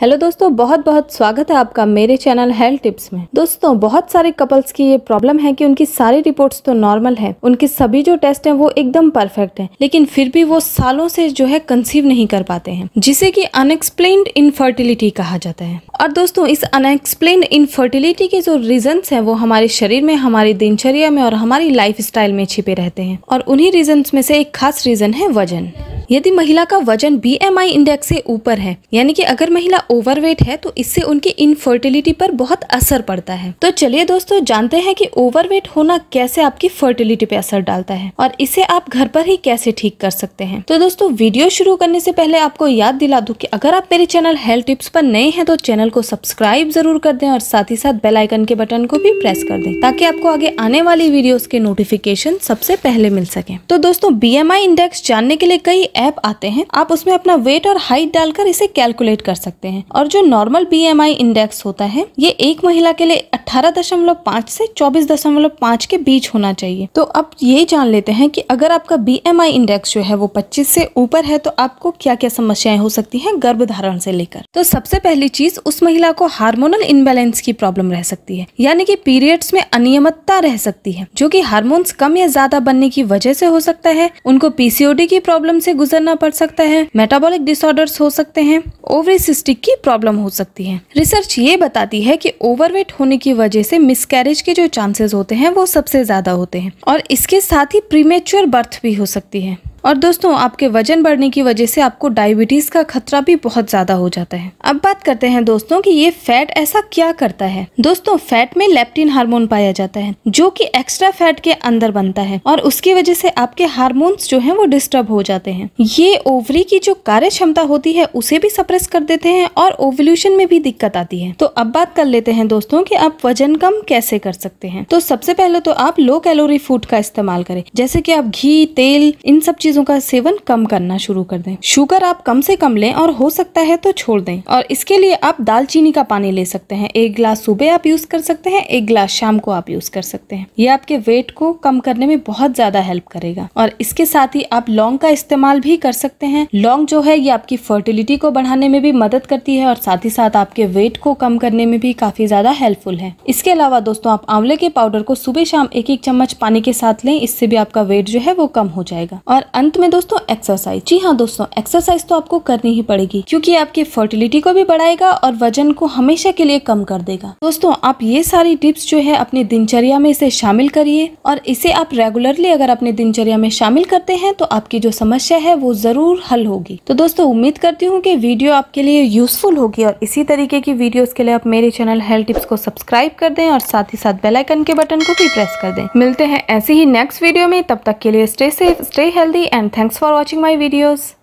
Hello दोस्तों बहुत बहुत स्वागत है आपका मेरे चैनल हेल्थ टिप्स में दोस्तों बहुत सारे कपल्स की ये प्रॉब्लम है कि उनकी सारी रिपोर्ट्स तो नॉर्मल है उनके सभी जो टेस्ट हैं वो एकदम परफेक्ट हैं लेकिन फिर भी वो सालों से जो है कंसीव नहीं कर पाते हैं जिसे कि अनएक्सप्लेन्ड इनफर्टिलिटी कहा जाता है और दोस्तों इस अनएक्सप्लेन इनफर्टिलिटी के जो रीजन है वो हमारे शरीर में हमारी दिनचर्या में और हमारी लाइफ में छिपे रहते हैं और उन्ही रीजन में से एक खास रीजन है वजन यदि महिला का वजन बी इंडेक्स से ऊपर है यानी कि अगर महिला ओवरवेट है तो इससे उनकी इनफर्टिलिटी पर बहुत असर पड़ता है तो चलिए दोस्तों जानते हैं कि ओवरवेट होना कैसे आपकी फर्टिलिटी पे असर डालता है और इसे आप घर पर ही कैसे ठीक कर सकते हैं तो दोस्तों वीडियो शुरू करने से पहले आपको याद दिला दूं कि अगर आप मेरे चैनल हेल्थ टिप्स पर नए हैं तो चैनल को सब्सक्राइब जरूर कर दें और साथ ही साथ बेल आइकन के बटन को भी प्रेस कर दें ताकि आपको आगे आने वाली वीडियोस के नोटिफिकेशन सबसे पहले मिल सके तो दोस्तों बीएमआई इंडेक्स जानने के लिए कई ऐप आते हैं आप उसमें अपना वेट और हाइट डालकर इसे कैलकुलेट कर सकते हैं और जो नॉर्मल बी इंडेक्स होता है ये एक महिला के लिए 18.5 से पाँच के बीच होना चाहिए तो अब ये जान लेते हैं कि अगर आपका आई इंडेक्स जो है वो 25 से ऊपर है तो आपको क्या क्या समस्याएं हो सकती हैं गर्भधारण से लेकर तो सबसे पहली चीज उस महिला को हार्मोनल इनबैलेंस की प्रॉब्लम रह सकती है यानी कि पीरियड्स में अनियमितता रह सकती है जो कि हार्मोन्स कम या ज्यादा बनने की वजह से हो सकता है उनको पीसीओडी की प्रॉब्लम से गुजरना पड़ सकता है मेटाबॉलिक डिसऑर्डर्स हो सकते हैं ओवरी सिस्टिक की प्रॉब्लम हो सकती है रिसर्च ये बताती है कि ओवरवेट होने की वजह से मिसकैरेज के जो चांसेस होते हैं वो सबसे ज़्यादा होते हैं और इसके साथ ही प्रीमेच्योर बर्थ भी हो सकती है और दोस्तों आपके वजन बढ़ने की वजह से आपको डायबिटीज का खतरा भी बहुत ज्यादा हो जाता है अब बात करते हैं दोस्तों कि ये फैट ऐसा क्या करता है दोस्तों फैट में लेप्टिन हार्मोन पाया जाता है जो कि एक्स्ट्रा फैट के अंदर बनता है और उसकी वजह से आपके हार्मोन्स जो है वो डिस्टर्ब हो जाते हैं ये ओवरी की जो कार्य क्षमता होती है उसे भी सप्रेस कर देते हैं और ओवल्यूशन में भी दिक्कत आती है तो अब बात कर लेते हैं दोस्तों की आप वजन कम कैसे कर सकते हैं तो सबसे पहले तो आप लो कैलोरी फूड का इस्तेमाल करें जैसे की आप घी तेल इन सब चीजों का सेवन कम करना शुरू कर दें शुगर आप कम से कम लें और हो सकता है तो छोड़ दें और इसके लिए आप दालचीनी का पानी ले सकते हैं एक गिलास सुबह आप यूज कर सकते हैं एक गिलास शाम को आप यूज कर सकते हैं ये आपके वेट को कम करने में बहुत ज्यादा हेल्प करेगा और इसके साथ ही आप लौंग का इस्तेमाल भी कर सकते हैं लौंग जो है ये आपकी फर्टिलिटी को बढ़ाने में भी मदद करती है और साथ ही साथ आपके वेट को कम करने में भी काफी ज्यादा हेल्पफुल है इसके अलावा दोस्तों आप आंवले के पाउडर को सुबह शाम एक एक चम्मच पानी के साथ लें इससे भी आपका वेट जो है वो कम हो जाएगा और अंत में दोस्तों एक्सरसाइज जी हाँ दोस्तों एक्सरसाइज तो आपको करनी ही पड़ेगी क्योंकि आपकी फर्टिलिटी को भी बढ़ाएगा और वजन को हमेशा के लिए कम कर देगा दोस्तों आप ये सारी टिप्स जो है अपनी दिनचर्या में इसे शामिल करिए और इसे आप रेगुलरली अगर अपने दिनचर्या में शामिल करते हैं तो आपकी जो समस्या है वो जरूर हल होगी तो दोस्तों उम्मीद करती हूँ की वीडियो आपके लिए यूजफुल होगी और इसी तरीके की वीडियो के लिए आप मेरे चैनल हेल्थ टिप्स को सब्सक्राइब कर दें और साथ ही साथ बेलाइकन के बटन को भी प्रेस कर दे मिलते हैं ऐसे ही नेक्स्ट वीडियो में तब तक के लिए stay safe stay healthy and thanks for watching my videos.